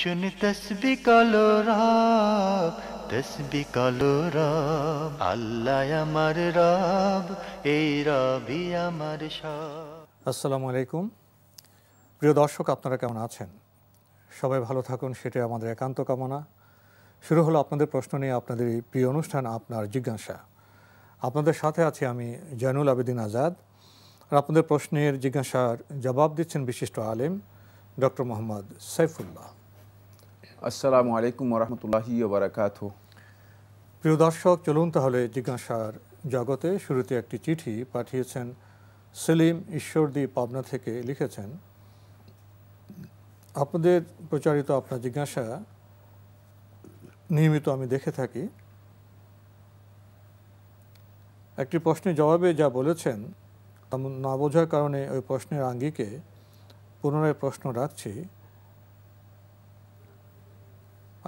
শুন তসবি কলো রব তসবি কলো রব আল্লাহ আমার রব এই রবি আমার সব আসসালামু আলাইকুম প্রিয় দর্শক আপনারা কেমন আছেন সবাই ভালো থাকুন সেটাই আমাদের একান্ত কামনা শুরু হলো আপনাদের প্রশ্ন নিয়ে আপনাদের প্রিয় অনুষ্ঠান আপনার জিজ্ঞাসা আপনাদের সাথে আছি আমি জয়নুল আবেদিন আজাদ আর আপনাদের প্রশ্নের জিজ্ঞাসার জবাব দিচ্ছেন বিশিষ্ট আলেম ডক্টর মোহাম্মদ সাইফুল্লাহ আসসালামু আলাইকুম রহমতুল্লাহি বারাকাত প্রিয় দর্শক চলুন তাহলে জিজ্ঞাসার জগতে শুরুতে একটি চিঠি পাঠিয়েছেন সেলিম ঈশ্বরদী পাবনা থেকে লিখেছেন আপনাদের প্রচারিত আপনার জিজ্ঞাসা নিয়মিত আমি দেখে থাকি একটি প্রশ্নের জবাবে যা বলেছেন তেমন না বোঝার কারণে ওই প্রশ্নের আঙ্গিকে পুনরায় প্রশ্ন রাখছি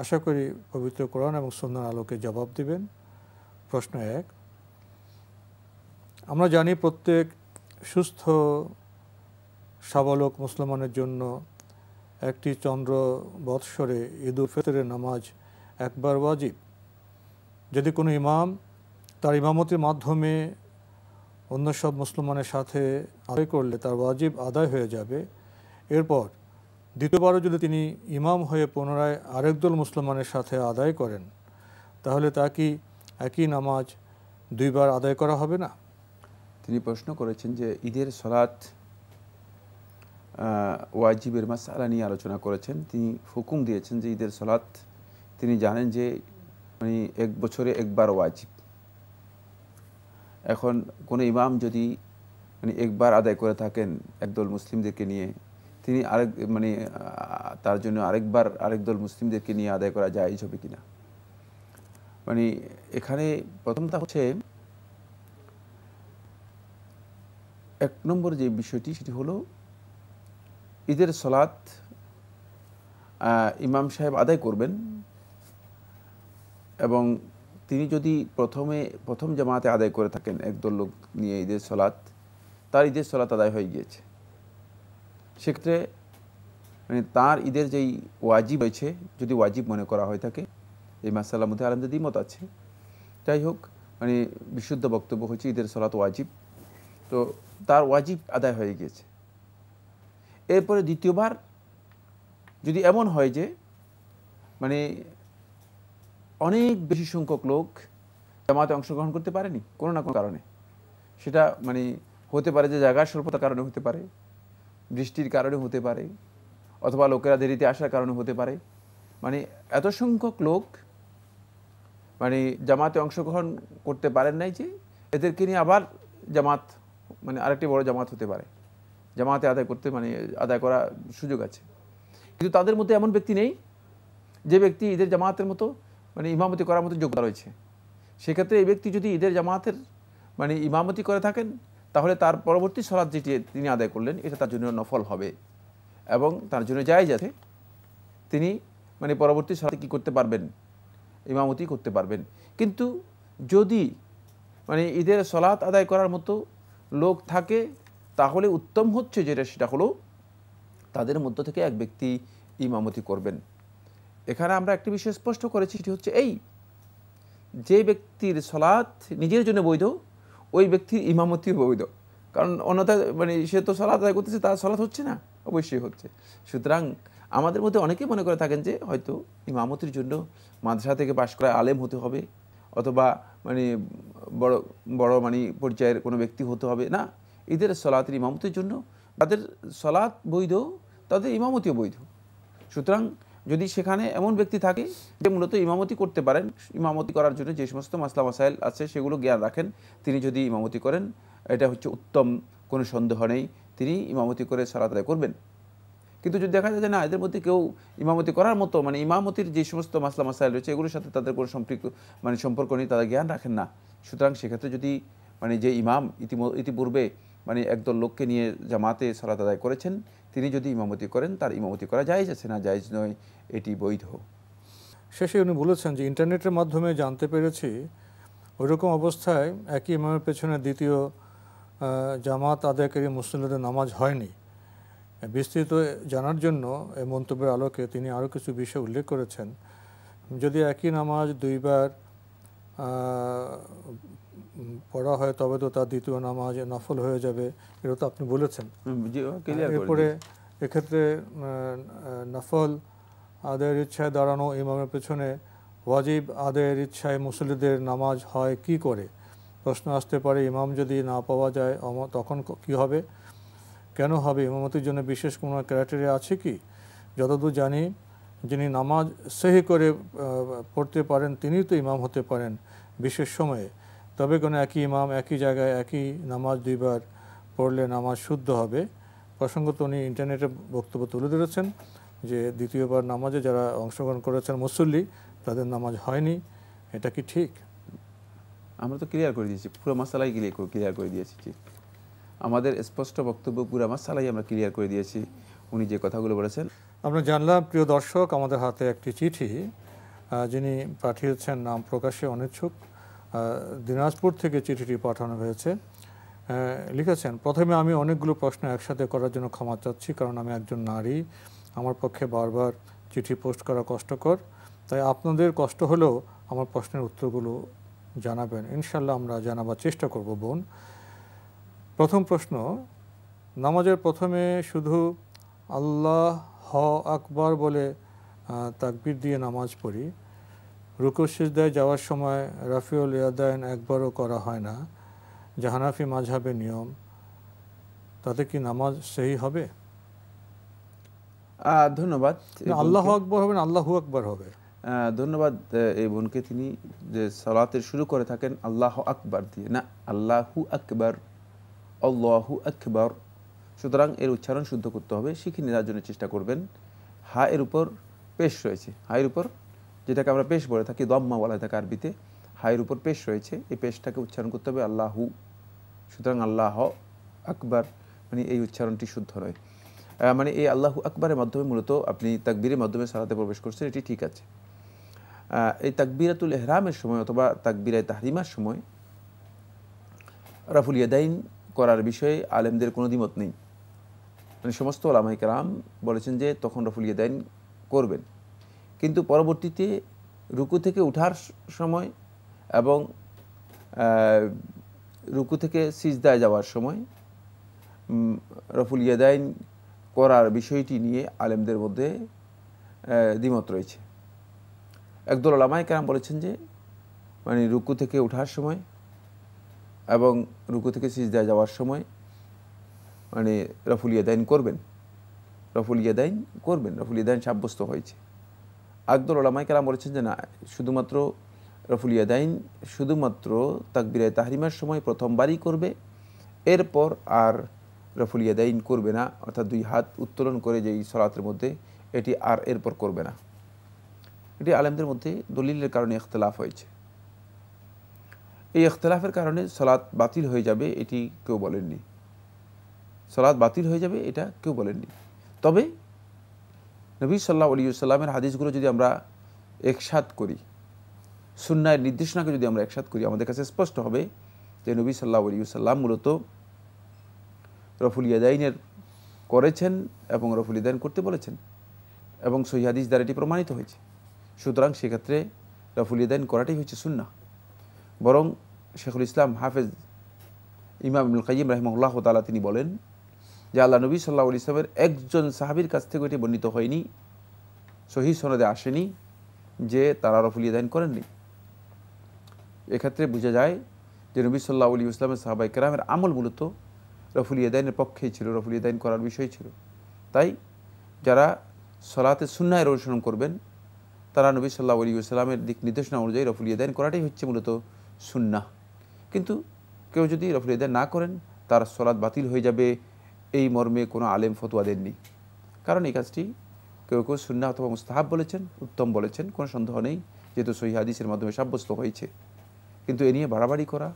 আশা করি পবিত্র কোরআন এবং সন্ন্যার আলোকে জবাব দিবেন প্রশ্ন এক আমরা জানি প্রত্যেক সুস্থ সাবালক মুসলমানের জন্য একটি চন্দ্র বৎসরে ঈদ উল ফিতরের নামাজ একবার ওয়াজিব যদি কোনো ইমাম তার ইমামতির মাধ্যমে অন্য সব মুসলমানের সাথে আদায় করলে তার ওয়াজিব আদায় হয়ে যাবে এরপর দ্বিতীয়বারও যদি তিনি ইমাম হয়ে পুনরায় আরেকদল মুসলমানের সাথে আদায় করেন তাহলে তা কি একই নামাজ দুইবার আদায় করা হবে না তিনি প্রশ্ন করেছেন যে ঈদের সলাত ওয়াজিবের মাসালা নিয়ে আলোচনা করেছেন তিনি হুকুম দিয়েছেন যে ঈদের সলাৎ তিনি জানেন যে মানে এক বছরে একবার ওয়াজিব এখন কোনো ইমাম যদি মানে একবার আদায় করে থাকেন একদল মুসলিমদেরকে নিয়ে তিনি আরেক মানে তার জন্য আরেকবার আরেক দল মুসলিমদেরকে নিয়ে আদায় করা যায় এই হবে কিনা মানে এখানে প্রথমটা হচ্ছে এক নম্বর যে বিষয়টি সেটি হলো ঈদের সলাত ইমাম সাহেব আদায় করবেন এবং তিনি যদি প্রথমে প্রথম জামাতে আদায় করে থাকেন একদল লোক নিয়ে ঈদের সলাত তার ঈদের সলাত আদায় হয়ে গিয়েছে সেক্ষেত্রে মানে তার ঈদের যেই ওয়াজিব রয়েছে যদি ওয়াজিব মনে করা হয়ে থাকে এই মাসাল্লার মধ্যে আলমদের দ্বিমত আছে যাই হোক মানে বিশুদ্ধ বক্তব্য হচ্ছে ঈদের সলাত ওয়াজিব তো তার ওয়াজিব আদায় হয়ে গিয়েছে এরপরে দ্বিতীয়বার যদি এমন হয় যে মানে অনেক বেশি সংখ্যক লোক জামাতে অংশগ্রহণ করতে পারেনি কোনো না কোনো কারণে সেটা মানে হতে পারে যে জায়গার স্বল্পতার কারণে হতে পারে বৃষ্টির কারণে হতে পারে অথবা লোকেরা দেরিতে আসার কারণে হতে পারে মানে এত সংখ্যক লোক মানে জামাতে অংশগ্রহণ করতে পারেন নাই যে এদেরকে নিয়ে আবার জামাত মানে আরেকটি বড় জামাত হতে পারে জামাতে আদায় করতে মানে আদায় করা সুযোগ আছে কিন্তু তাদের মধ্যে এমন ব্যক্তি নেই যে ব্যক্তি ঈদের জামাতের মতো মানে ইমামতি করার মতো যোগ্যতা রয়েছে সেক্ষেত্রে এই ব্যক্তি যদি ঈদের জামাতের মানে ইমামতি করে থাকেন তাহলে তার পরবর্তী সলাদ যেটি তিনি আদায় করলেন এটা তার জন্য নফল হবে এবং তার জন্য যাই যাতে তিনি মানে পরবর্তী সলাতে কী করতে পারবেন ইমামতি করতে পারবেন কিন্তু যদি মানে ঈদের সলাদ আদায় করার মতো লোক থাকে তাহলে উত্তম হচ্ছে যেটা সেটা হলো তাদের মধ্য থেকে এক ব্যক্তি ইমামতি করবেন এখানে আমরা একটি বিষয় স্পষ্ট করেছি সেটি হচ্ছে এই যে ব্যক্তির সলাৎ নিজের জন্য বৈধ ওই ব্যক্তি ইমামতি বৈধ কারণ অন্যথায় মানে সে তো সলাৎ আদায় করতেছে তার সলাৎ হচ্ছে না অবশ্যই হচ্ছে সুতরাং আমাদের মধ্যে অনেকেই মনে করে থাকেন যে হয়তো ইমামতির জন্য মাদ্রাসা থেকে পাশ করা আলেম হতে হবে অথবা মানে বড় বড় মানে পর্যায়ের কোনো ব্যক্তি হতে হবে না এদের সলাতের ইমামতির জন্য তাদের সলাৎ বৈধ তাদের ইমামতিও বৈধ সুতরাং যদি সেখানে এমন ব্যক্তি থাকে যে মূলত ইমামতি করতে পারেন ইমামতি করার জন্য যে সমস্ত মাসলা মাসাইল আছে সেগুলো জ্ঞান রাখেন তিনি যদি ইমামতি করেন এটা হচ্ছে উত্তম কোনো সন্দেহ নেই তিনি ইমামতি করে সারাদায় করবেন কিন্তু যদি দেখা যায় যে না এদের মধ্যে কেউ ইমামতি করার মতো মানে ইমামতির যে সমস্ত মাসলা মাসাইল রয়েছে এগুলোর সাথে তাদের কোনো সম্পৃক্ত মানে সম্পর্ক নেই তারা জ্ঞান রাখেন না সুতরাং সেক্ষেত্রে যদি মানে যে ইমাম ইতিম ইতিপূর্বে মানে একদল লোককে নিয়ে জামাতে সলাত আদায় করেছেন তিনি যদি ইমামতি করেন তার ইমামতি করা যায় আছে না যায়জ নয় এটি বৈধ শেষে উনি বলেছেন যে ইন্টারনেটের মাধ্যমে জানতে পেরেছি ওইরকম অবস্থায় একই ইমামের পেছনে দ্বিতীয় জামাত আদায়কারী মুসলিমদের নামাজ হয়নি বিস্তৃত জানার জন্য এই মন্তব্যের আলোকে তিনি আরও কিছু বিষয় উল্লেখ করেছেন যদি একই নামাজ দুইবার পড়া হয় তবে তো তার দ্বিতীয় নামাজ নফল হয়ে যাবে এটা তো আপনি বলেছেন এরপরে এক্ষেত্রে নফল আদের ইচ্ছায় দাঁড়ানো ইমামের পেছনে ওয়াজিব আদের ইচ্ছায় মুসলিদের নামাজ হয় কি করে প্রশ্ন আসতে পারে ইমাম যদি না পাওয়া যায় তখন কি হবে কেন হবে ইমামতির জন্য বিশেষ কোনো ক্রাইটেরিয়া আছে কি যতদূর জানি যিনি নামাজ সেহি করে পড়তে পারেন তিনি তো ইমাম হতে পারেন বিশেষ সময়ে তবে কোনো একই ইমাম একই জায়গায় একই নামাজ দুইবার পড়লে নামাজ শুদ্ধ হবে প্রসঙ্গত উনি ইন্টারনেটে বক্তব্য তুলে ধরেছেন যে দ্বিতীয়বার নামাজে যারা অংশগ্রহণ করেছেন মুসল্লি তাদের নামাজ হয়নি এটা কি ঠিক আমরা তো ক্লিয়ার করে দিয়েছি পুরো মশালাই ক্লিয়ার করে দিয়েছি ঠিক আমাদের স্পষ্ট বক্তব্য পুরো মাসালাই আমরা ক্লিয়ার করে দিয়েছি উনি যে কথাগুলো বলেছেন আমরা জানলাম প্রিয় দর্শক আমাদের হাতে একটি চিঠি যিনি পাঠিয়েছেন নাম প্রকাশে অনিচ্ছুক দিনাজপুর থেকে চিঠিটি পাঠানো হয়েছে লিখেছেন প্রথমে আমি অনেকগুলো প্রশ্ন একসাথে করার জন্য ক্ষমা চাচ্ছি কারণ আমি একজন নারী আমার পক্ষে বারবার চিঠি পোস্ট করা কষ্টকর তাই আপনাদের কষ্ট হলেও আমার প্রশ্নের উত্তরগুলো জানাবেন ইনশাল্লাহ আমরা জানাবার চেষ্টা করব বোন প্রথম প্রশ্ন নামাজের প্রথমে শুধু আল্লাহ হ আকবর বলে তাকবির দিয়ে নামাজ পড়ি রুকুসিদ্দায় যাওয়ার সময় রাফিউল ইয়াদায়ন একবারও করা হয় না জাহানাফি মাঝহাবে নিয়ম তাতে কি নামাজ সেই হবে ধন্যবাদ আল্লাহ আকবর হবে না আল্লাহু আকবর হবে ধন্যবাদ এই বোনকে তিনি যে সলাতে শুরু করে থাকেন আল্লাহ আকবর দিয়ে না আল্লাহু আকবার আল্লাহু আকবর সুতরাং এর উচ্চারণ শুদ্ধ করতে হবে শিখে নেওয়ার জন্য চেষ্টা করবেন হা এর উপর পেশ রয়েছে হা এর উপর যেটাকে আমরা পেশ বলে থাকি দম্মা বলা থাকে আরবিতে হায়ের উপর পেশ রয়েছে এই পেশটাকে উচ্চারণ করতে হবে আল্লাহু সুতরাং আল্লাহ আকবর মানে এই উচ্চারণটি শুদ্ধ নয় মানে এই আল্লাহু আকবরের মাধ্যমে মূলত আপনি তাকবীরের মাধ্যমে সালাতে প্রবেশ করছেন এটি ঠিক আছে এই তাকবিরাতুল এহরামের সময় অথবা তাকবিরায় তাহরিমার সময় রাফুল ইয়াদাইন করার বিষয়ে আলেমদের কোনো দিমত নেই মানে সমস্ত আলামাইকার বলেছেন যে তখন রাফুল ইয়াদাইন করবেন কিন্তু পরবর্তীতে রুকু থেকে উঠার সময় এবং রুকু থেকে সিজদায় যাওয়ার সময় রফুল ইয়াদাইন করার বিষয়টি নিয়ে আলেমদের মধ্যে দ্বিমত রয়েছে একদল আলামায় কেন বলেছেন যে মানে রুকু থেকে ওঠার সময় এবং রুকু থেকে সিজদায় যাওয়ার সময় মানে রফুল ইয়াদাইন করবেন রফুল ইয়াদাইন করবেন রফুল ইয়াদাইন সাব্যস্ত হয়েছে একদল ওলামাই কালাম বলেছেন যে না শুধুমাত্র রফুল ইয়াদাইন শুধুমাত্র তাকবিরায় তাহরিমার সময় প্রথমবারই করবে এরপর আর রফুল ইয়াদাইন করবে না অর্থাৎ দুই হাত উত্তোলন করে যে এই সলাতের মধ্যে এটি আর এরপর করবে না এটি আলেমদের মধ্যে দলিলের কারণে ইখতলাফ হয়েছে এই ইখতলাফের কারণে সলাৎ বাতিল হয়ে যাবে এটি কেউ বলেননি সলাৎ বাতিল হয়ে যাবে এটা কেউ বলেননি তবে নবী সাল্লাহ আলী সাল্লামের হাদিসগুলো যদি আমরা একসাথ করি সুন্নায়ের নির্দেশনাকে যদি আমরা একসাথ করি আমাদের কাছে স্পষ্ট হবে যে নবী সাল্লাহ আলী সাল্লাম মূলত রফুল ইয়াদাইনের করেছেন এবং রফুল ইয়াদাইন করতে বলেছেন এবং হাদিস দ্বারা এটি প্রমাণিত হয়েছে সুতরাং সেক্ষেত্রে রফুল ইয়াদাইন করাটাই হচ্ছে সুন্না বরং শেখুল ইসলাম হাফেজ ইমাম ইমুল কাইম রাহিমউল্লাহ তালা তিনি বলেন যে আল্লাহ নবী সাল্লাহ ইসলামের একজন সাহাবির কাছ থেকে এটি বর্ণিত হয়নি সহি সনদে আসেনি যে তারা রফুল ইদান করেননি এক্ষেত্রে বোঝা যায় যে নবী সাল্লাহ আলী ইসলামের সাহাবাই কেরামের আমল মূলত রফুল ইদাইনের পক্ষেই ছিল রফুল ইদাইন করার বিষয় ছিল তাই যারা সলাতে সুন্নায়ের অনুসরণ করবেন তারা নবী সাল্লাহ আলী ইসলামের দিক নির্দেশনা অনুযায়ী রফুল ইদাইন করাটাই হচ্ছে মূলত সুন্না কিন্তু কেউ যদি রফুল ইদাইন না করেন তার সলাদ বাতিল হয়ে যাবে এই মর্মে কোনো আলেম ফতোয়া দেননি কারণ এই কাজটি কেউ কেউ সুন্না অথবা মুস্তাহাব বলেছেন উত্তম বলেছেন কোনো সন্দেহ নেই যেহেতু সহি হাদিসের মাধ্যমে সাব্যস্ত হয়েছে কিন্তু এ নিয়ে বাড়াবাড়ি করা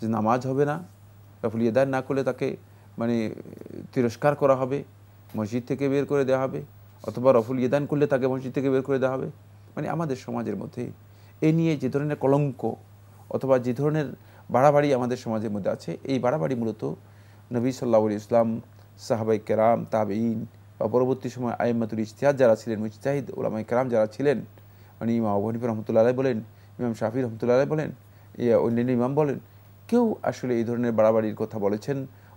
যে নামাজ হবে না ইয়েদার না করলে তাকে মানে তিরস্কার করা হবে মসজিদ থেকে বের করে দেওয়া হবে অথবা রফুল ইয়েদান করলে তাকে মসজিদ থেকে বের করে দেওয়া হবে মানে আমাদের সমাজের মধ্যে এ নিয়ে যে ধরনের কলঙ্ক অথবা যে ধরনের বাড়াবাড়ি আমাদের সমাজের মধ্যে আছে এই বাড়াবাড়ি মূলত নবী সাল্লাহ ইসলাম সাহাবাই কেরাম তাবঈন বা পরবর্তী সময় আইমাতুল ইশতিহাদ যারা ছিলেন মুজতাহিদ ওলামাই কেরাম যারা ছিলেন মানে ইমাম আবহানিফ রহমতুল্লাহ বলেন ইমাম শাফি রহমতুল্লাহ বলেন ইয়া অন্যান্য ইমাম বলেন কেউ আসলে এই ধরনের বাড়াবাড়ির কথা বলেছেন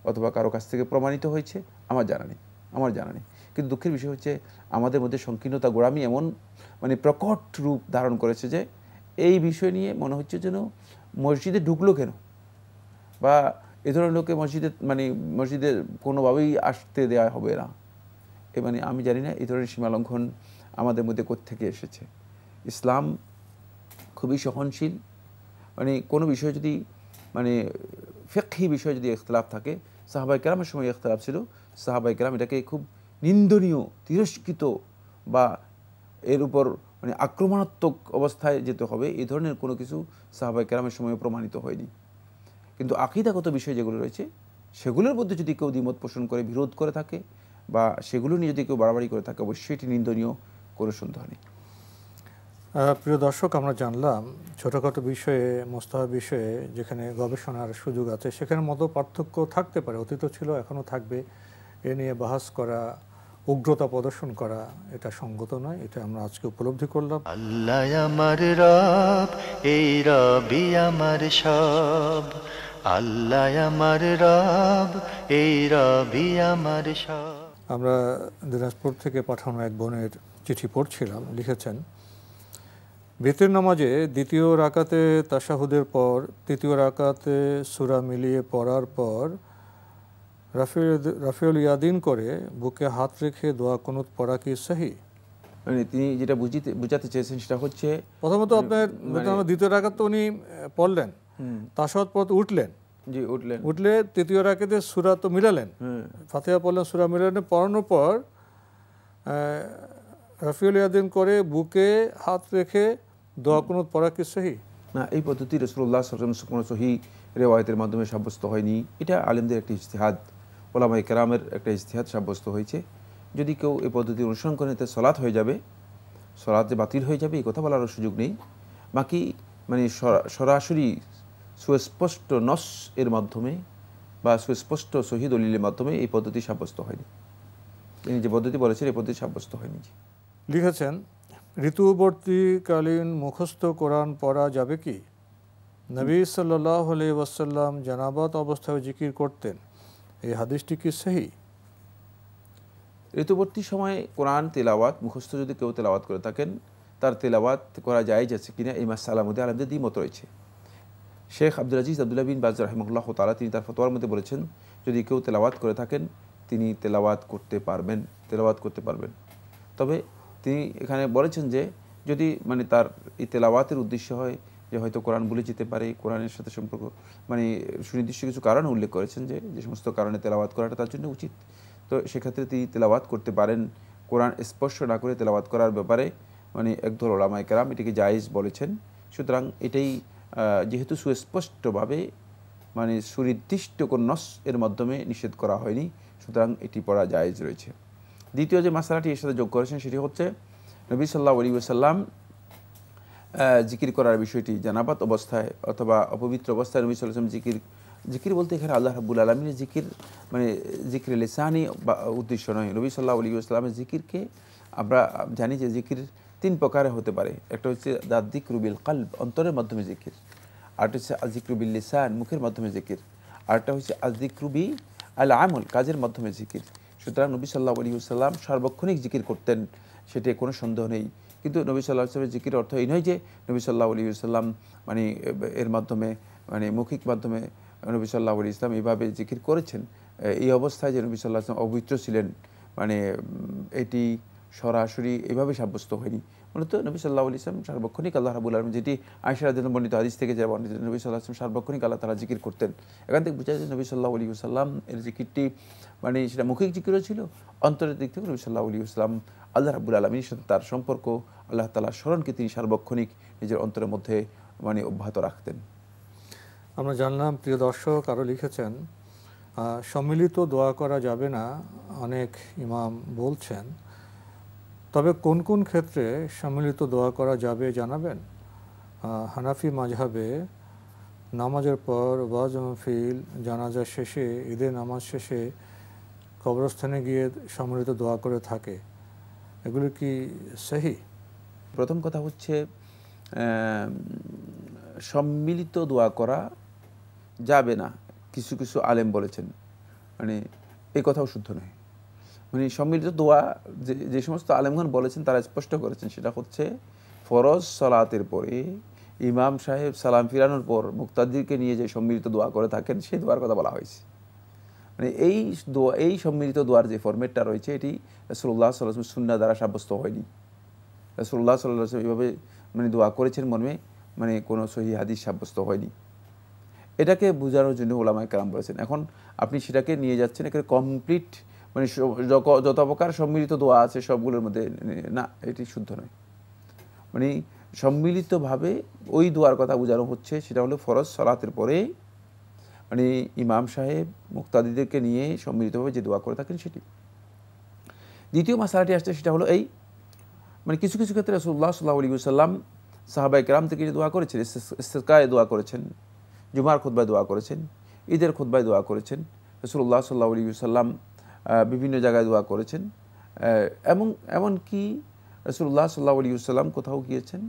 অথবা কারো কাছ থেকে প্রমাণিত হয়েছে আমার জানা নেই আমার জানা নেই কিন্তু দুঃখের বিষয় হচ্ছে আমাদের মধ্যে সংকীর্ণতা গোড়ামি এমন মানে প্রকট রূপ ধারণ করেছে যে এই বিষয় নিয়ে মনে হচ্ছে যেন মসজিদে ঢুকলো কেন বা এ ধরনের লোককে মসজিদে মানে মসজিদে কোনোভাবেই আসতে দেওয়া হবে না এ মানে আমি জানি না এই ধরনের সীমালঙ্ঘন আমাদের মধ্যে থেকে এসেছে ইসলাম খুবই সহনশীল মানে কোনো বিষয়ে যদি মানে ফেকি বিষয়ে যদি এখতলাফ থাকে সাহাবাই কেরামের সময় এখতলাফ ছিল সাহাবাই কেরাম এটাকে খুব নিন্দনীয় তিরস্কৃত বা এর উপর মানে আক্রমণাত্মক অবস্থায় যেতে হবে এই ধরনের কোনো কিছু সাহাবাই কেরামের সময় প্রমাণিত হয়নি কিন্তু আকিদাগত বিষয় যেগুলো রয়েছে সেগুলোর মধ্যে যদি কেউ দ্বিমত পোষণ করে বিরোধ করে থাকে বা সেগুলো নিয়ে যদি কেউ বাড়াবাড়ি করে থাকে অবশ্যই এটি নিন্দনীয় কোনো সন্দেহ নেই প্রিয় দর্শক আমরা জানলাম ছোটখাটো বিষয়ে মোস্তাহা বিষয়ে যেখানে গবেষণার সুযোগ আছে সেখানে মতো পার্থক্য থাকতে পারে অতীত ছিল এখনও থাকবে এ নিয়ে বাহাস করা উগ্রতা প্রদর্শন করা এটা সঙ্গত নয় এটা আমরা আজকে উপলব্ধি করলাম আল্লাহ আমার রব এই রবি আমার সব আল্লাহ আমার রব এই রবি আমার সব আমরা দিনাজপুর থেকে পাঠানো এক বোনের চিঠি পড়ছিলাম লিখেছেন ভিতরের নামাজে দ্বিতীয় রাকাতে তাসাহুদের পর তৃতীয় রাকাতে সুরা মিলিয়ে পড়ার পর রাফিউল রাফিউল ইয়াদিন করে বুকে হাত রেখে দোয়া কোনুত পড়া কি মানে তিনি যেটা বুঝিতে বুঝাতে চেয়েছেন সেটা হচ্ছে প্রথমত আপনার মানে দ্বিতীয় রাকাত তো উনি পড়লেন তাসদ পথ উঠলেন জি উঠলেন উঠলে তৃতীয় রাকেতে সুরা তো মিলালেন ফাতেহা পড়লেন সুরা মিলালেন পড়ানোর পর রফিউল ইয়াদিন করে বুকে হাত রেখে দোয়া কোনো পড়া কি সহি না এই পদ্ধতি রসুল্লাহ কোনো সহি রেওয়ায়তের মাধ্যমে সাব্যস্ত হয়নি এটা আলেমদের একটি ইস্তেহাদ ওলামা কেরামের একটা ইস্তেহাদ সাব্যস্ত হয়েছে যদি কেউ এই পদ্ধতি অনুসরণ করে নিতে সলাৎ হয়ে যাবে সলাৎ যে বাতিল হয়ে যাবে এই কথা বলারও সুযোগ নেই বাকি মানে সরাসরি সুস্পষ্ট নস এর মাধ্যমে বা সুস্পষ্ট শহীদ অলিলের মাধ্যমে এই পদ্ধতি সাব্যস্ত হয়নি তিনি যে পদ্ধতি বলেছেন এই পদ্ধতি সাব্যস্ত হয়নি লিখেছেন ঋতুবর্তীকালীন মুখস্থ কোরআন পড়া যাবে কি নবী সাল্লাহ আলি ওয়াসাল্লাম জানাবাত অবস্থায় জিকির করতেন এই হাদিসটি কি সেই ঋতুবর্তী সময়ে কোরআন তেলাওয়াত মুখস্থ যদি কেউ তেলাওয়াত করে থাকেন তার তেলাওয়াত করা যায় যাচ্ছে কিনা এই মাসালার মধ্যে আলমদের দ্বিমত রয়েছে শেখ আব্দুল আজিজ আবদুল্লাহ বিন বাজ রাহিমুল্লাহ তালা তিনি তার ফতোয়ার মধ্যে বলেছেন যদি কেউ তেলাওয়াত করে থাকেন তিনি তেলাওয়াত করতে পারবেন তেলাওয়াত করতে পারবেন তবে তিনি এখানে বলেছেন যে যদি মানে তার এই তেলাওয়াতের উদ্দেশ্য হয় যে হয়তো কোরআন বলে যেতে পারে কোরআনের সাথে সম্পর্ক মানে সুনির্দিষ্ট কিছু কারণ উল্লেখ করেছেন যে যে সমস্ত কারণে তেলাওয়াত করাটা তার জন্য উচিত তো সেক্ষেত্রে তিনি তেলাওয়াত করতে পারেন কোরআন স্পর্শ না করে তেলাওয়াত করার ব্যাপারে মানে একদল ওলামায় কেরাম এটিকে জায়েজ বলেছেন সুতরাং এটাই যেহেতু সুস্পষ্টভাবে মানে সুনির্দিষ্ট কোন নস এর মাধ্যমে নিষেধ করা হয়নি সুতরাং এটি পড়া জায়েজ রয়েছে দ্বিতীয় যে মাসালাটি এর সাথে যোগ করেছেন সেটি হচ্ছে নবী সাল্লাহ আলী সাল্লাম জিকির করার বিষয়টি জানাবাত অবস্থায় অথবা অপবিত্র অবস্থায় নবী সাল্লাম জিকির জিকির বলতে এখানে আল্লাহ রাবুল আলমীর জিকির মানে জিকির লেসানি বা উদ্দেশ্য নয় নবী সাল্লাহ আলী আসলামের জিকিরকে আমরা জানি যে জিকির তিন প্রকারে হতে পারে একটা হচ্ছে দাদিক রুবিল কাল্ব অন্তরের মাধ্যমে জিকির আরটা হচ্ছে আজিক রুবিল লিসান মুখের মাধ্যমে জিকির আরেকটা হচ্ছে আজিক রুবি আল আমল কাজের মাধ্যমে জিকির সুতরাং নবী সাল্লাহ আলী সার্বক্ষণিক জিকির করতেন সেটি কোনো সন্দেহ নেই কিন্তু নবী সাল্লাহ সাল্লামের জিকির অর্থ এই নয় যে নবী সাল্লাহ আলী সাল্লাম মানে এর মাধ্যমে মানে মৌখিক মাধ্যমে নবী সাল্লাহ আলী ইসলাম এইভাবে জিকির করেছেন এই অবস্থায় যে নবী সাল্লাহ আসলাম অবিত্র ছিলেন মানে এটি সরাসরি এভাবে সাব্যস্ত হয়নি মূলত নবী সাল্লাহ ইসলাম সার্বক্ষণিক আল্লাহ রাবুল আলম যেটি আয়সার দিন বর্ণিত হাদিস থেকে যা বর্ণিত নবী সাল্লাহ আসলাম সার্বক্ষণিক আল্লাহ তারা জিকির করতেন এখান থেকে বোঝা যায় নবী সাল্লাহ আলী সাল্লাম এর জিকিরটি মানে সেটা মুখিক জিকিরও ছিল অন্তরের দিক থেকে নবী সাল্লাহ আলী ইসলাম আল্লাহ রাবুল আলমীর সাথে তার সম্পর্ক আল্লাহ তালা স্মরণকে তিনি সার্বক্ষণিক নিজের অন্তরের মধ্যে মানে অব্যাহত রাখতেন আমরা জানলাম প্রিয় দর্শক আরও লিখেছেন সম্মিলিত দোয়া করা যাবে না অনেক ইমাম বলছেন তবে কোন কোন ক্ষেত্রে সম্মিলিত দোয়া করা যাবে জানাবেন হানাফি মাঝহাবে নামাজের পর ওয়াজ মাহফিল জানাজা শেষে ঈদের নামাজ শেষে কবরস্থানে গিয়ে সম্মিলিত দোয়া করে থাকে এগুলো কি সেহি প্রথম কথা হচ্ছে সম্মিলিত দোয়া করা যাবে না কিছু কিছু আলেম বলেছেন মানে এ কথাও শুদ্ধ নয় মানে সম্মিলিত দোয়া যে যে সমস্ত আলেমগান বলেছেন তারা স্পষ্ট করেছেন সেটা হচ্ছে ফরজ সালাতের পরে ইমাম সাহেব সালাম ফিরানোর পর মুক্তাদিরকে নিয়ে যে সম্মিলিত দোয়া করে থাকেন সেই দোয়ার কথা বলা হয়েছে মানে এই দোয়া এই সম্মিলিত দোয়ার যে ফরম্যাটটা রয়েছে এটি রসুল্লাহ সাল্লাহ সুন্না দ্বারা সাব্যস্ত হয়নি রসুল্লাহ সাল্লাহ এইভাবে মানে দোয়া করেছেন মর্মে মানে কোনো সহি হাদিস সাব্যস্ত হয়নি এটাকে বোঝানোর জন্য ওলামায় কালাম বলেছেন এখন আপনি সেটাকে নিয়ে যাচ্ছেন এখানে কমপ্লিট মানে যত প্রকার সম্মিলিত দোয়া আছে সবগুলোর মধ্যে না এটি শুদ্ধ নয় মানে সম্মিলিতভাবে ওই দোয়ার কথা বোঝানো হচ্ছে সেটা হলো ফরজ সলাতের পরে মানে ইমাম সাহেব মুক্তাদিদেরকে নিয়ে সম্মিলিতভাবে যে দোয়া করে থাকেন সেটি দ্বিতীয় মাসালাটি আসছে সেটা হলো এই মানে কিছু কিছু ক্ষেত্রে রসুল্লাহ সাল্লাহ আলী সাল্লাম সাহাবাই ইকরাম থেকে যে দোয়া করেছেন ইস্তকায় দোয়া করেছেন জুমার খোদবায় দোয়া করেছেন ঈদের খোদবায় দোয়া করেছেন রসুল্লাহ সাল্লাহ আলী সাল্লাম বিভিন্ন জায়গায় দোয়া করেছেন এবং এমনকি রসুল্লাহ সাল্লা আলী ইসলাম কোথাও গিয়েছেন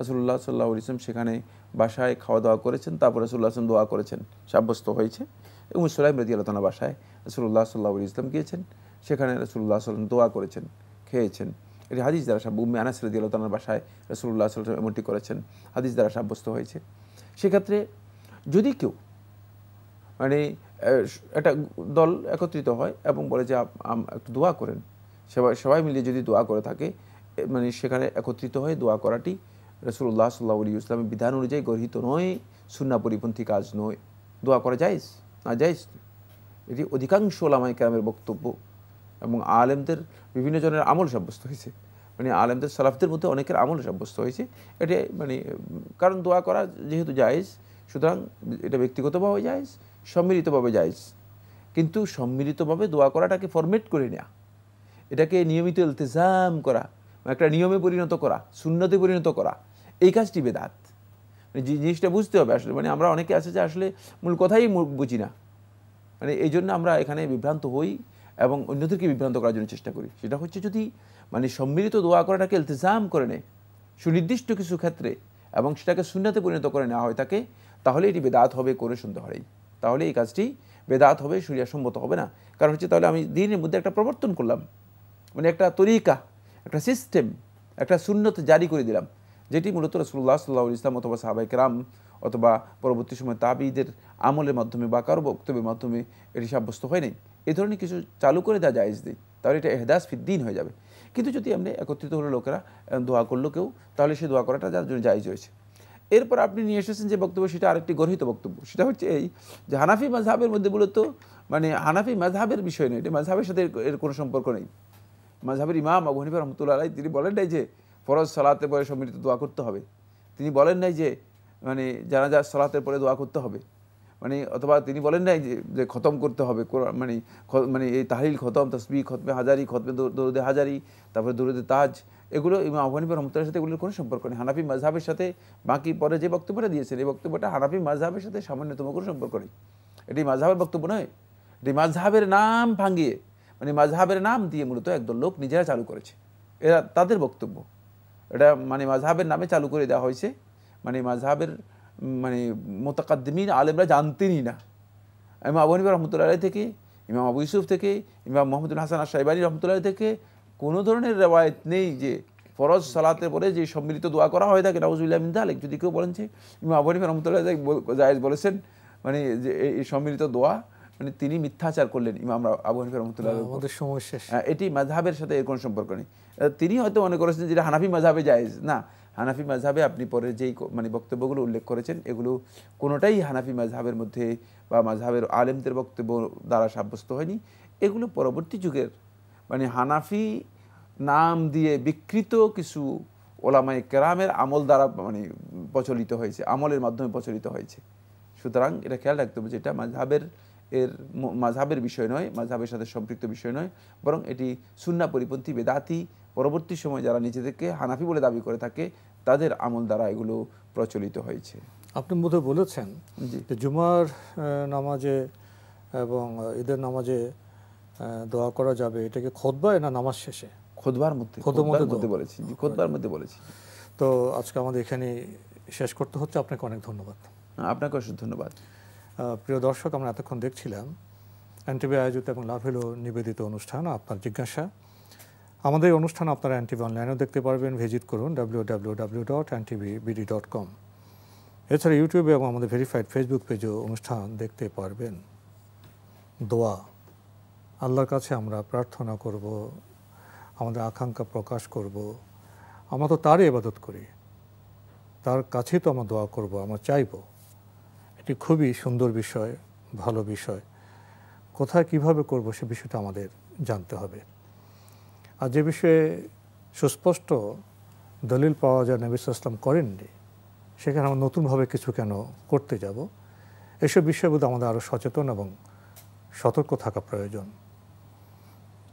রসুল্লাহ সাল্লাহ ইসলাম সেখানে বাসায় খাওয়া দাওয়া করেছেন তারপর রসুল্লাহ আসলাম দোয়া করেছেন সাব্যস্ত হয়েছে এবং সোলাইম রদি আল্লাহ বাসায় রসুল্লাহ সাল্লা আলী ইসলাম গিয়েছেন সেখানে রসুল্লাহ সাল্লাম দোয়া করেছেন খেয়েছেন এটি হাদিস দ্বারা সাব উম্মে আনাস রদি আল্লাহ বাসায় রসুল্লাহ সাল্লাম এমনটি করেছেন হাদিস দ্বারা সাব্যস্ত হয়েছে সেক্ষেত্রে যদি কেউ মানে একটা দল একত্রিত হয় এবং বলে যে একটু দোয়া করেন সবাই সবাই মিলিয়ে যদি দোয়া করে থাকে মানে সেখানে একত্রিত হয়ে দোয়া করাটি রসুল্লাহ সাল্লাহ আলী ইসলামের বিধান অনুযায়ী গর্হিত নয় সুন্না পরিপন্থী কাজ নয় দোয়া করা যাইজ না যাইজ এটি অধিকাংশ ওলামাই কেরামের বক্তব্য এবং আলেমদের বিভিন্ন জনের আমল সাব্যস্ত হয়েছে মানে আলেমদের সালাফদের মধ্যে অনেকের আমল সাব্যস্ত হয়েছে এটি মানে কারণ দোয়া করা যেহেতু যাইজ সুতরাং এটা ব্যক্তিগতভাবে যাইজ সম্মিলিতভাবে যাইজ কিন্তু সম্মিলিতভাবে দোয়া করাটাকে ফরমেট করে নেওয়া এটাকে নিয়মিত ইলতেজাম করা একটা নিয়মে পরিণত করা শূন্যতে পরিণত করা এই কাজটি বেদাত মানে জিনিসটা বুঝতে হবে আসলে মানে আমরা অনেকে আছে যে আসলে মূল কথাই বুঝি না মানে এই জন্য আমরা এখানে বিভ্রান্ত হই এবং অন্যদেরকে বিভ্রান্ত করার জন্য চেষ্টা করি সেটা হচ্ছে যদি মানে সম্মিলিত দোয়া করাটাকে ইলতেজাম করে নেয় সুনির্দিষ্ট কিছু ক্ষেত্রে এবং সেটাকে শূন্যতে পরিণত করে নেওয়া হয় তাকে তাহলে এটি বেদাত হবে করে শুনতে হয় তাহলে এই কাজটি বেদাত হবে সম্মত হবে না কারণ হচ্ছে তাহলে আমি দিনের মধ্যে একটা প্রবর্তন করলাম মানে একটা তরিকা একটা সিস্টেম একটা শূন্যত জারি করে দিলাম যেটি মূলত রসুল্লাহ সাল্লাহ ইসলাম অথবা সাহাবাই কেরাম অথবা পরবর্তী সময় তাবিদের আমলের মাধ্যমে বা কারো বক্তব্যের মাধ্যমে এটি সাব্যস্ত হয় নাই এ ধরনের কিছু চালু করে দেওয়া জায়েজ নেই তাহলে এটা এহদাস ফিদ্দিন হয়ে যাবে কিন্তু যদি আমরা একত্রিত হলো লোকেরা দোয়া করলো কেউ তাহলে সে দোয়া করাটা যার জন্য জায়েজ হয়েছে এরপর আপনি নিয়ে এসেছেন যে বক্তব্য সেটা আরেকটি গর্হিত বক্তব্য সেটা হচ্ছে এই যে হানাফি মাঝহাবের মধ্যে মূলত মানে হানাফি মাঝহাবের বিষয় নয় এটা মাঝহাবের সাথে এর কোনো সম্পর্ক নেই মাঝহাবের ইমাম আবু হানিফা রহমতুল্লাহ আলাই তিনি বলেন নাই যে ফরজ সলাতে পরে সম্মিলিত দোয়া করতে হবে তিনি বলেন নাই যে মানে জানাজা সলাতের পরে দোয়া করতে হবে মানে অথবা তিনি বলেন নাই যে খতম করতে হবে মানে মানে এই তাহিল খতম তসবি খতমে হাজারি খতমে দৌড়দে হাজারি তারপরে দৌড়দে তাজ এগুলো ইমাম আবু হানিফা রহমতুল্লাহ সাথে এগুলোর কোনো সম্পর্ক নেই হানাফি মাজহাবের সাথে বাকি পরে যে বক্তব্যটা দিয়েছেন এই বক্তব্যটা হানাফি মাঝহাবের সাথে সামান্যতম কোনো সম্পর্ক নেই এটি মাজহাবের বক্তব্য নয় এটি মাঝহাবের নাম ভাঙিয়ে মানে মাঝহাবের নাম দিয়ে মূলত একদল লোক নিজেরা চালু করেছে এরা তাদের বক্তব্য এটা মানে মাঝহাবের নামে চালু করে দেওয়া হয়েছে মানে মাঝহাবের মানে মোতাকাদ্দিমিন আলেমরা জানতেনই না ইমাম আবু হানিফা রহমতুল্লাহ থেকে ইমাম আবু ইউসুফ থেকে ইমাম মোহাম্মদুল হাসান আর সাইবানী রহমতুল্লাহ থেকে কোনো ধরনের রেওয়ায়ত নেই যে ফরজ সালাতে পরে যে সম্মিলিত দোয়া করা হয় থাকে নাউজুল্লাহ মিন তালেক যদি কেউ বলেন যে ইমাম রহমতুল্লাহ জায়েজ বলেছেন মানে যে এই সম্মিলিত দোয়া মানে তিনি মিথ্যাচার করলেন ইমাম আবু হানিফা রহমতুল্লাহ সমস্যা এটি মাঝহাবের সাথে এর কোনো সম্পর্ক নেই তিনি হয়তো মনে করেছেন যেটা হানাফি মাঝহাবে জায়েজ না হানাফি মাঝহাবে আপনি পরে যেই মানে বক্তব্যগুলো উল্লেখ করেছেন এগুলো কোনোটাই হানাফি মাঝহাবের মধ্যে বা মাঝহাবের আলেমদের বক্তব্য দ্বারা সাব্যস্ত হয়নি এগুলো পরবর্তী যুগের মানে হানাফি নাম দিয়ে বিকৃত কিছু ওলামাই কেরামের আমল দ্বারা মানে প্রচলিত হয়েছে আমলের মাধ্যমে প্রচলিত হয়েছে সুতরাং এটা খেয়াল রাখতে হবে যেটা মাঝহাবের এর মাঝহাবের বিষয় নয় মাঝহাবের সাথে সম্পৃক্ত বিষয় নয় বরং এটি সুন্না পরিপন্থী বেদাতি পরবর্তী সময় যারা নিজেদেরকে হানাফি বলে দাবি করে থাকে তাদের আমল দ্বারা এগুলো প্রচলিত হয়েছে আপনি বোধহয় বলেছেন যে জুমার নামাজে এবং ঈদের নামাজে দোয়া করা যাবে এটাকে কি খোদবায় না নামাজ শেষে খোদবার মধ্যে খোদবার মধ্যে বলেছি খোদবার মধ্যে বলেছি তো আজকে আমাদের এখানে শেষ করতে হচ্ছে আপনাকে অনেক ধন্যবাদ আপনাকে অসংখ্য ধন্যবাদ প্রিয় দর্শক আমরা এতক্ষণ দেখছিলাম অ্যান্টিবি আয়োজিত এবং লাভ হলো নিবেদিত অনুষ্ঠান আপনার জিজ্ঞাসা আমাদের অনুষ্ঠান আপনারা অ্যান্টিবি অনলাইনেও দেখতে পারবেন ভিজিট করুন W W W dot BD dot com এছাড়া ইউটিউবে এবং আমাদের ভেরিফাইড ফেসবুক পেজেও অনুষ্ঠান দেখতে পারবেন দোয়া আল্লাহর কাছে আমরা প্রার্থনা করব আমাদের আকাঙ্ক্ষা প্রকাশ করব আমরা তো তারই ইবাদত করি তার কাছে তো আমরা দোয়া করব আমরা চাইব এটি খুবই সুন্দর বিষয় ভালো বিষয় কোথায় কিভাবে করব সে বিষয়টা আমাদের জানতে হবে আর যে বিষয়ে সুস্পষ্ট দলিল পাওয়া যায় নবী ইসলাম করেননি সেখানে আমরা নতুনভাবে কিছু কেন করতে যাব এসব বিষয়বোধ আমাদের আরও সচেতন এবং সতর্ক থাকা প্রয়োজন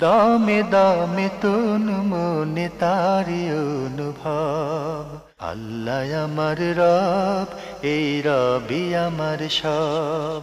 দমে দমে তন মনে তারি অনুভব আল্লাহ আমার রব এই রবি আমার সব